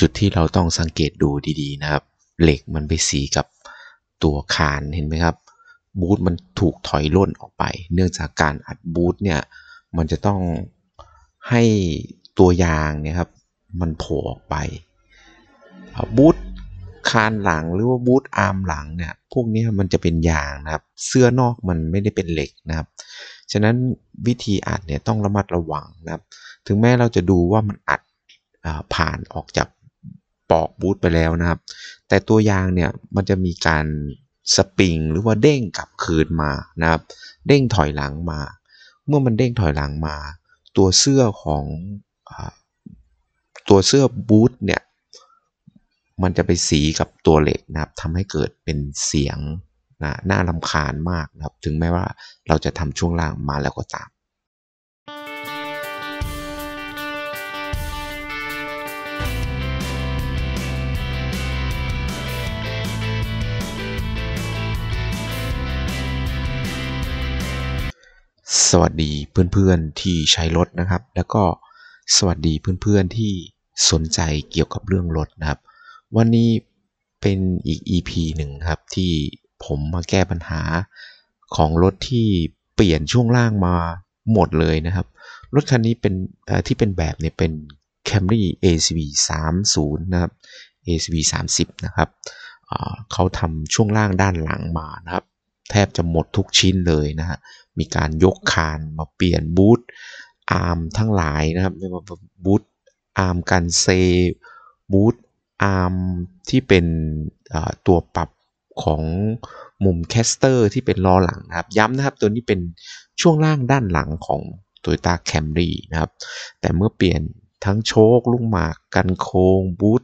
จุดที่เราต้องสังเกตดูดีๆนะครับ เหล็กมันไปสีกับตัวคานเห็นไหมครับ บูทมันถูกถอยล่น ออกไป เนื่องจากการอัดบูทเนี่ย มันจะต้องให้ตัวยางเนี่ยครับ มันโผล่ออกไป บูทคานหลังหรือว่าบูทอาร์มหลังเนี่ย พวกนี้มันจะเป็นยางนะครับ เสื้อนอกมันไม่ได้เป็นเหล็กนะครับ ฉะนั้นวิธีอัดเนี่ยต้องระมัดระวังนะครับ ถึงแม้เราจะดูว่ามันอัดผ่านออกจากปอกบูทไปแล้วนะครับ แต่ตัวยางเนี่ยมันจะมีการสปริงหรือว่าเด้งกลับคืนมานะครับ เด้งถอยหลังมา เมื่อมันเด้งถอยหลังมา ตัวเสื้อของตัวเสื้อบูทเนี่ย มันจะไปสีกับตัวเหล็กนะครับ ทำให้เกิดเป็นเสียงนะน่าลำคาญมากนะครับ ถึงแม้ว่าเราจะทำช่วงล่างมาแล้วก็ตามสวัสดีเพื่อนๆที่ใช้รถนะครับ แล้วก็สวัสดีเพื่อนๆที่สนใจเกี่ยวกับเรื่องรถนะครับ วันนี้เป็นอีก EP หนึ่งครับ ที่ผมมาแก้ปัญหาของรถที่เปลี่ยนช่วงล่างมาหมดเลยนะครับรถคันนี้เป็นที่เป็นแบบเนี่ยเป็น Camry ACV 30นะครับ ACV 30นะครับเขาทำช่วงล่างด้านหลังมานะครับแทบจะหมดทุกชิ้นเลยนะฮะ มีการยกคานมาเปลี่ยนบูธอาร์มทั้งหลายนะครับไม่ว่าบูธอาร์มกันเซบูธอาร์มที่เป็นตัวปรับของมุมแคสเตอร์ที่เป็นล้อหลังนะครับ ย้ำนะครับตัวนี้เป็นช่วงล่างด้านหลังของตัวตาแคมรีนะครับแต่เมื่อเปลี่ยนทั้งโชคลูกหมากกันโคงบูธ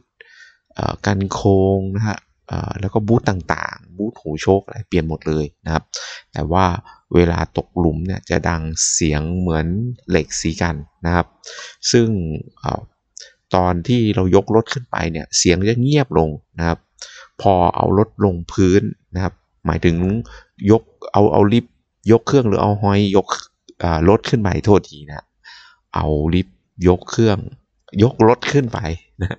กันโค้งนะฮะแล้วก็บูธต่างูทหูโชคอะไรเปลี่ยนหมดเลยนะครับแต่ว่าเวลาตกหลุมเนี่ยจะดังเสียงเหมือนเหล็กสีกันนะครับ ซึ่งตอนที่เรายกรถขึ้นไปเนี่ยเสียงจะเงียบลงนะครับ พอเอารถลงพื้นนะครับ หมายถึงยกเอาเอาลิฟยกเครื่องหรือเอาหอยยกรถขึ้นไปโทษทีนะเอาลิฟยกเครื่องยกรถขึ้นไปนะ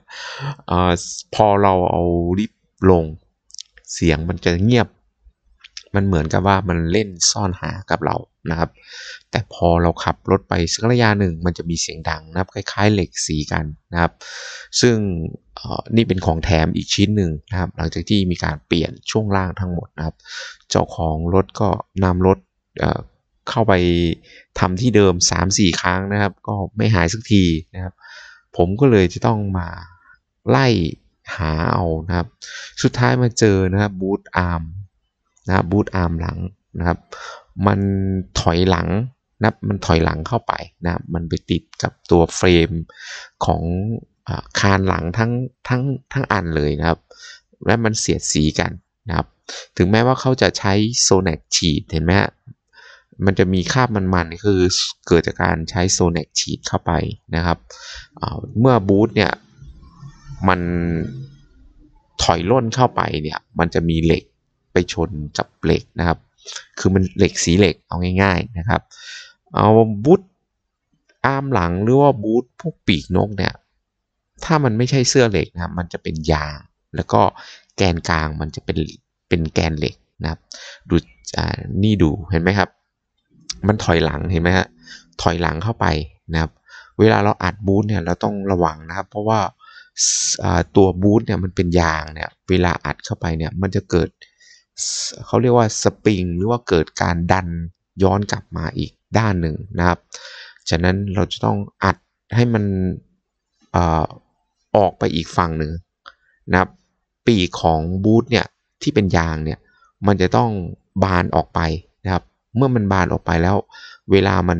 อพอเราเอาลิฟลงเสียงมันจะเงียบ มันเหมือนกับว่ามันเล่นซ่อนหากับเรา นะครับ แต่พอเราขับรถไปสักระยะหนึ่ง มันจะมีเสียงดังนะครับ คล้าย ๆ เหล็กสีกันนะครับ ซึ่งนี่เป็นของแถมอีกชิ้นหนึ่งนะครับ หลังจากที่มีการเปลี่ยนช่วงล่างทั้งหมดนะครับ เจ้าของรถก็นำรถเข้าไปทำที่เดิม 3-4 ครั้งนะครับ ก็ไม่หายสักทีนะครับ ผมก็เลยจะต้องมาไล่หาเอานะครับ สุดท้ายมาเจอนะครับบูตอาร์มนะบูตอาร์มหลังนะครับมันถอยหลังนะมันถอยหลังเข้าไปนะมันไปติดกับตัวเฟรมของคานหลังทั้งทั้งทั้งอันเลยนะครับ และมันเสียดสีกันนะครับ ถึงแม้ว่าเขาจะใช้โซเน็กฉีดเห็นไหมฮะมันจะมีคาบมันๆคือเกิดจากการใช้โซเน็กฉีดเข้าไปนะครับเมื่อบูทเนี่ยมันถอยล่นเข้าไปเนี่ยมันจะมีเหล็กไปชนกับเหล็กนะครับ คือมันเหล็กสีเหล็กเอาง่าย ๆนะครับเอาบูทอาร์มหลังหรือว่าบูทพวกปีกนกเนี่ยถ้ามันไม่ใช่เสื้อเหล็กนะมันจะเป็นยาง แล้วก็แกนกลางมันจะเป็นเป็นแกนเหล็กนะครับ ดูอ่านี่ดูเห็นไหมครับ มันถอยหลังเห็นไหมฮะถอยหลังเข้าไปนะครับ เวลาเราอัดบูทเนี่ยเราต้องระวังนะครับ เพราะว่าตัวบูทเนี่ยมันเป็นยางเนี่ยเวลาอัดเข้าไปเนี่ยมันจะเกิดเขาเรียกว่าสปริงหรือว่าเกิดการดันย้อนกลับมาอีกด้านหนึ่งนะครับฉะนั้นเราจะต้องอัดให้มันอออกไปอีกฝั่งหนึ่งนะครับปีของบูทเนี่ยที่เป็นยางเนี่ยมันจะต้องบานออกไปนะครับเมื่อมันบานออกไปแล้วเวลามัน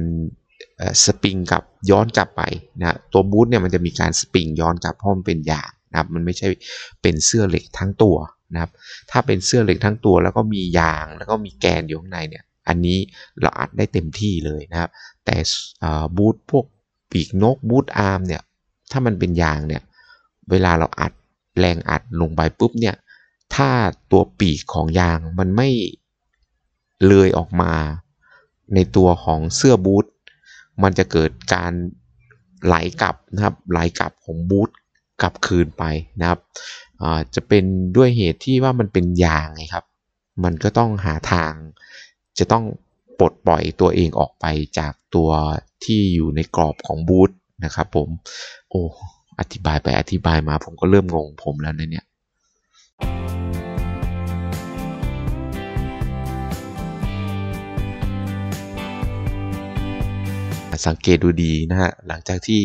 สปริงกับย้อนกลับไปนะตัวบูทเนี่ยมันจะมีการสปริงย้อนกลับพร้อมันเป็นยางนะครับ มันไม่ใช่เป็นเสื้อเหล็กทั้งตัวนะครับ ถ้าเป็นเสื้อเหล็กทั้งตัว แล้วก็มียางแล้วก็มีแกนอยู่ข้างในเนี่ย อันนี้เราอัดได้เต็มที่เลยนะครับ แต่บูทพวกปีกนกบูทอาร์มเนี่ย ถ้ามันเป็นยางเนี่ย เวลาเราอัดแรงอัดลงไปปุ๊บเนี่ย ถ้าตัวปีกของยางมันไม่เลยออกมาในตัวของเสื้อบูทมันจะเกิดการไหลกลับนะครับไหลกลับของบูทกลับคืนไปนะครับจะเป็นด้วยเหตุที่ว่ามันเป็นยางไงครับ มันก็ต้องหาทาง จะต้องปลดปล่อยตัวเองออกไปจากตัวที่อยู่ในกรอบของบูทนะครับผมโอ้อธิบายไปอธิบายมาผมก็เริ่มงงผมแล้วเนี่ยสังเกตดูดีนะฮะหลังจากที่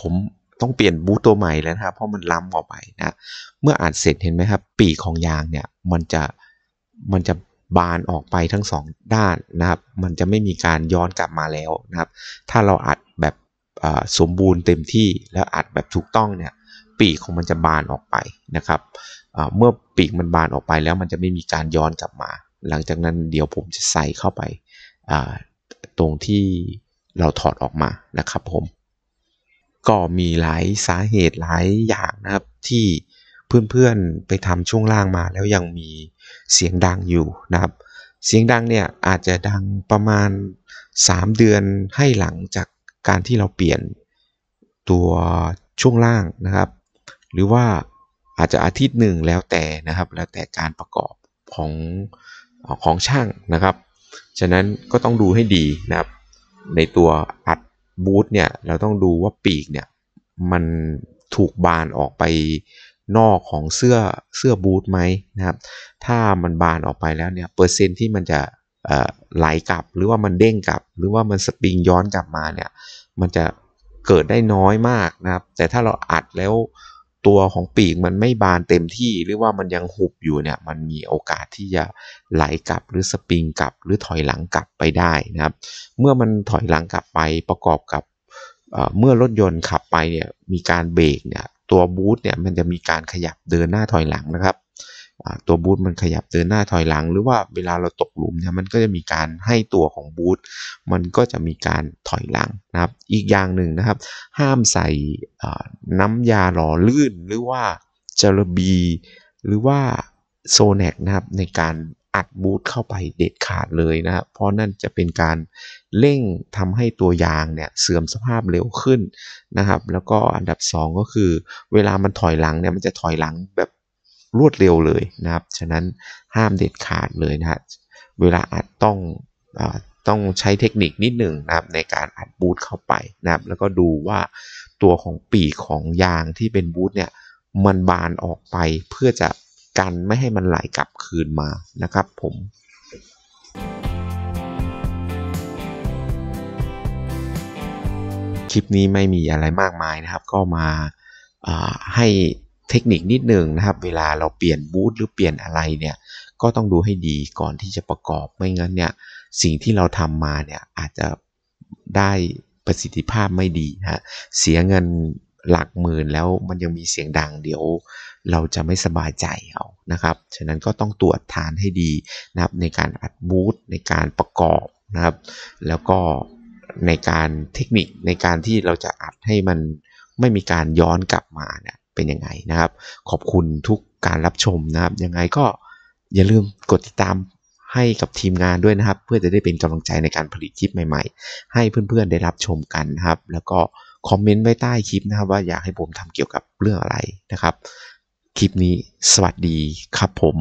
ผมต้องเปลี่ยนบูทตัวใหม่แล้วนะครับเพราะมันล้ำออกไปนะเมื่ออัดเสร็จเห็นไหมครับปีของยางเนี่ยมันจะ มันจะบานออกไปทั้งสองด้านนะครับ มันจะไม่มีการย้อนกลับมาแล้วนะครับ ถ้าเราอัดแบบสมบูรณ์เต็มที่แล้วอัดแบบถูกต้องเนี่ย ปีกของมันจะบานออกไปนะครับเมื่อปีกมันบานออกไปแล้วมันจะไม่มีการย้อนกลับมา หลังจากนั้นเดี๋ยวผมจะใส่เข้าไปตรงที่เราถอดออกมานะครับผม ก็มีหลายสาเหตุหลายอย่างนะครับที่เพื่อนๆไปทำช่วงล่างมาแล้วยังมีเสียงดังอยู่นะครับ เสียงดังเนี่ยอาจจะดังประมาณ 3 เดือนให้หลังจากการที่เราเปลี่ยนตัวช่วงล่างนะครับ หรือว่าอาจจะอาทิตย์หนึ่งแล้วแต่นะครับ แล้วแต่การประกอบของของช่างนะครับฉะนั้นก็ต้องดูให้ดีนะครับในตัวอัดบูทเนี่ยเราต้องดูว่าปีกเนี่ยมันถูกบานออกไปนอกของเสื้อเสื้อบูทไหมนะครับถ้ามันบานออกไปแล้วเนี่ยเปอร์เซ็นที่มันจะไหลกลับหรือว่ามันเด้งกลับ หรือว่ามันสปริงย้อนกลับมาเนี่ยมันจะเกิดได้น้อยมากนะครับแต่ถ้าเราอัดแล้วตัวของปีก มันไม่บานเต็มที่หรือว่ามันยังหุบอยู่เนี่ยมันมีโอกาสที่จะไหลกลับ หรือสปริงกลับ หรือถอยหลังกลับไปได้นะครับเมื่อมันถอยหลังกลับไปประกอบกับเมื่อรถยนต์ขับไปเนี่ยมีการเบรกเนี่ยตัวบูทเนี่ยมันจะมีการขยับเดินหน้าถอยหลังนะครับตัวบูธมันขยับเดินหน้าถอยหลัง หรือว่าเวลาเราตกหลุมเนี่ยมันก็จะมีการให้ตัวของบูธมันก็จะมีการถอยหลังนะครับอีกอย่างหนึ่งนะครับ ห้ามใส่น้ำยาหล่อลื่นหรือว่าเจลบีหรือว่าโซแนกนะครับในการอัดบูทเข้าไปเด็ดขาดเลยนะครับเพราะนั่นจะเป็นการเร่งทำให้ตัวยางเนี่ยเสื่อมสภาพเร็วขึ้นนะครับ แล้วก็อันดับ 2 ก็คือ เวลามันถอยหลังเนี่ยมันจะถอยหลังแบบรวดเร็วเลยนะครับ ฉะนั้นห้ามเด็ดขาดเลยนะฮะเวลาอัดต้องอต้องใช้เทคนิคนิดหนึ่งนะครับในการอัดบูทเข้าไปนะครับ แล้วก็ดูว่าตัวของปีของยางที่เป็นบูทเนี่ย มันบานออกไปเพื่อจะกันไม่ให้มันไหลกลับคืนมานะครับผม คลิปนี้ไม่มีอะไรมากมายนะครับ ก็มาให้เทคนิคนิดนึงนะครับ เวลาเราเปลี่ยนบูธหรือเปลี่ยนอะไรเนี่ย ก็ต้องดูให้ดีก่อนที่จะประกอบ ไม่งั้นเนี่ย สิ่งที่เราทำมาเนี่ยอาจจะได้ประสิทธิภาพไม่ดีฮะ เสียเงินหลักหมื่นแล้วมันยังมีเสียงดังเดี๋ยวเราจะไม่สบายใจเอา นะครับ ฉะนั้นก็ต้องตรวจทานให้ดีนะครับ ในการอัดบูธในการประกอบนะครับ แล้วก็ในการเทคนิคในการที่เราจะอัดให้มันไม่มีการย้อนกลับมาเนี่ยเป็นยังไงนะครับขอบคุณทุกการรับชมนะครับยังไงก็อย่าลืมกดติดตามให้กับทีมงานด้วยนะครับ เพื่อจะได้เป็นกำลังใจในการผลิตคลิปใหม่ ๆ ให้เพื่อนๆได้รับชมกันนะครับแล้วก็คอมเมนต์ไว้ใต้คลิปนะครับว่าอยากให้ผมทำเกี่ยวกับเรื่องอะไรนะครับ คลิปนี้สวัสดีครับผม